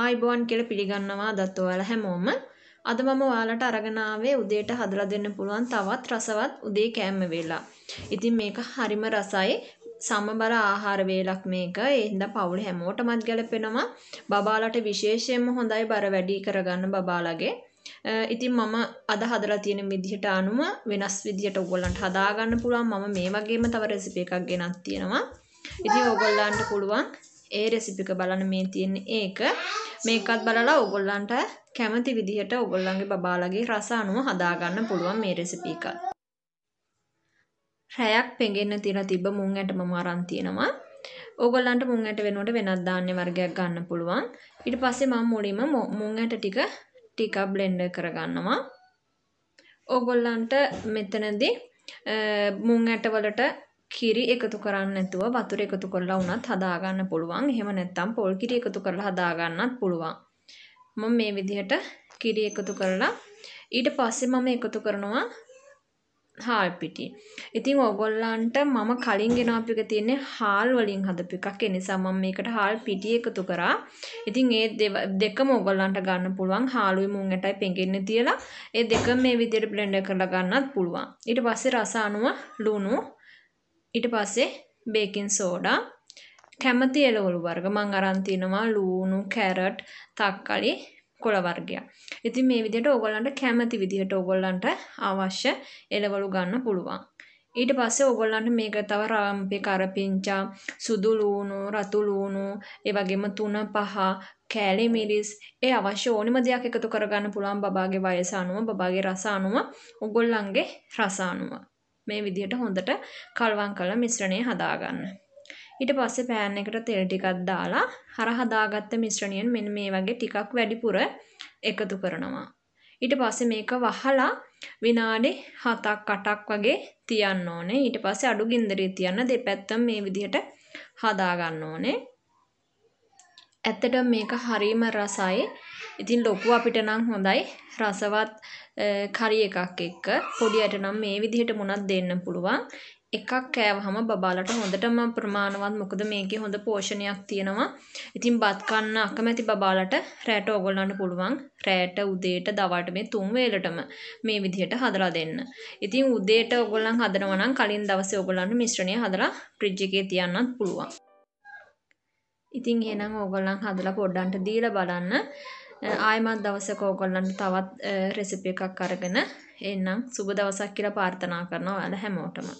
ආයිබෝන් කියලා පිළිගන්නවා අදත් ඔයාලා හැමෝම. අද මම ඔයාලට අරගෙන ආවේ උදේට හදලා දෙන්න පුළුවන් තවත් රසවත් උදේ කෑම වේලා. ඉතින් මේක හරිම රසයි. සමබර ආහාර වේලක් මේක. ඒ හින්දා පවුලේ හැමෝටමත් ගැලපෙනවා. බබාලට විශේෂයෙන්ම හොඳයි බර වැඩි කරගන්න බබාලගේ. ඉතින් මම අද හදලා තියෙන විදිහට අනුව වෙනස් විදිහට ඔයගොල්ලන්ට හදාගන්න පුළුවන්. මම මේ වගේම තව රෙසිපි එකක් ගෙනත් තියෙනවා. ඉතින් ඔයගොල්ලන්ට පුළුවන් ඒ රෙසිපි එක බලන්න මේ තියෙන්නේ ඒක. මේකත් බලලා ඔයගොල්ලන්ට කැමති විදිහට ඔයගොල්ලන්ගේ බබාලගේ රස අනුව හදාගන්න පුළුවන් මේ රෙසිපි එක. රැයක් පෙඟෙන්න තියලා තිබ්බ මුං ඇට මම අරන් තියෙනවා. ඕගොල්ලන්ට මුං ඇට වෙනුවට වෙනත් ධාන්‍ය වර්ගයක් ගන්න පුළුවන්. ඊට පස්සේ මම මුලින්ම මුං ඇට ටික ටිකක් බ්ලෙන්ඩර් කරගන්නවා. ඕගොල්ලන්ට මෙතනදී මුං ඇට වලට කිරි එකතු කරන්න නැතුව වතුර එකතු කරලා වුණත් හදාගන්න පුළුවන්. එහෙම නැත්නම් පොල් කිරි එකතු කරලා හදාගන්නත් පුළුවන්. මම මේ විදිහට කිරි එකතු කරලා ඊට පස්සේ මම එකතු කරනවා හාල් පිටි. ඉතින් ඕගොල්ලන්ට මම කලින් ගෙනාපු එක තියෙන්නේ හාල් වලින් හදපු එකක්. ඒ නිසා මම මේකට හාල් පිටි එකතු කරා. ඉතින් ඒ දෙකම ඕගොල්ලන්ට ගන්න පුළුවන්. හාලුයි මුං ඇටයි පෙඟෙන්නේ තියලා ඒ දෙකම මේ විදිහට බ්ලෙන්ඩර් කරලා ගන්නත් පුළුවන්. ඊට පස්සේ රස අනුව ලුණු ඊට පස්සේ බේකින් සෝඩා කැමති එළවලු වර්ග මං අරන් තිනවා ලූණු කැරට් තක්කලි කොළ වර්ගය. ඉතින් මේ විදිහට ඕගොල්ලන්ට කැමති විදිහට ඕගොල්ලන්ට අවශ්‍ය එළවලු ගන්න පුළුවන්. ඊට පස්සේ ඕගොල්ලන්ට මේක තව රාම්පේ කරපිංචා සුදු ලූණු රතු ලූණු ඒ වගේම තුන පහ කෑලි මිරිස් ඒ අවශ්‍ය ඕනම දෙයක් එකතු කරගන්න පුළුවන් බබාගේ වයස අනුව බබාගේ රස අනුව ඕගොල්ලන්ගේ රස අනුව. මේ විදිහට හොඳට කල්වම් කරලා මිශ්‍රණය හදාගන්න. ඊට පස්සේ පෑන් එකට තෙල් ටිකක් දාලා අර හදාගත්ත මිශ්‍රණයෙන් මෙන්න මේ වගේ ටිකක් වැඩිපුර එකතු කරනවා. ඊට පස්සේ මේක වහලා විනාඩි 7ක් 8ක් වගේ තියන්න ඕනේ. ඊට පස්සේ අඩු ගින්දරේ තියන්න දෙපැත්තම මේ විදිහට හදා ගන්න ඕනේ. ඇත්තටම මේක හරිම රසයි. ඉතින් ලොකු අපිට නම් හොඳයි. රසවත් කරි එකක් එක්ක. පොඩියට නම් මේ විදිහට මොනක් දෙන්න පුළුවන්. එකක් කෑවහම බබාලට හොඳටම ප්‍රමාණවත් මොකද මේකේ හොඳ පෝෂණයක් තියෙනවා. ඉතින් බත් කන්න අකමැති බබාලට රැට ඕගොල්ලන්ට පුළුවන් රැට උදේට දවල්ට මේ තුන් වේලටම මේ විදිහට හදලා දෙන්න. ඉතින් උදේට ඕගොල්ලන් හදනවා නම් කලින් දවසේ ඕගොල්ලන්ට මිශ්‍රණය හදලා ෆ්‍රිජ් එකේ තියන්නත් පුළුවන්. ඉතින් එහෙනම් ඕගොල්ලන් හදලා පොඩ්ඩන්ට දීලා බලන්න. ආයෙමත් දවසක ඕගොල්ලන්ට තවත් රෙසිපි එකක් අරගෙන එන්නම්. සුබ දවසක් කියලා ප්‍රාර්ථනා කරනවා ඔයාලා හැමෝටම.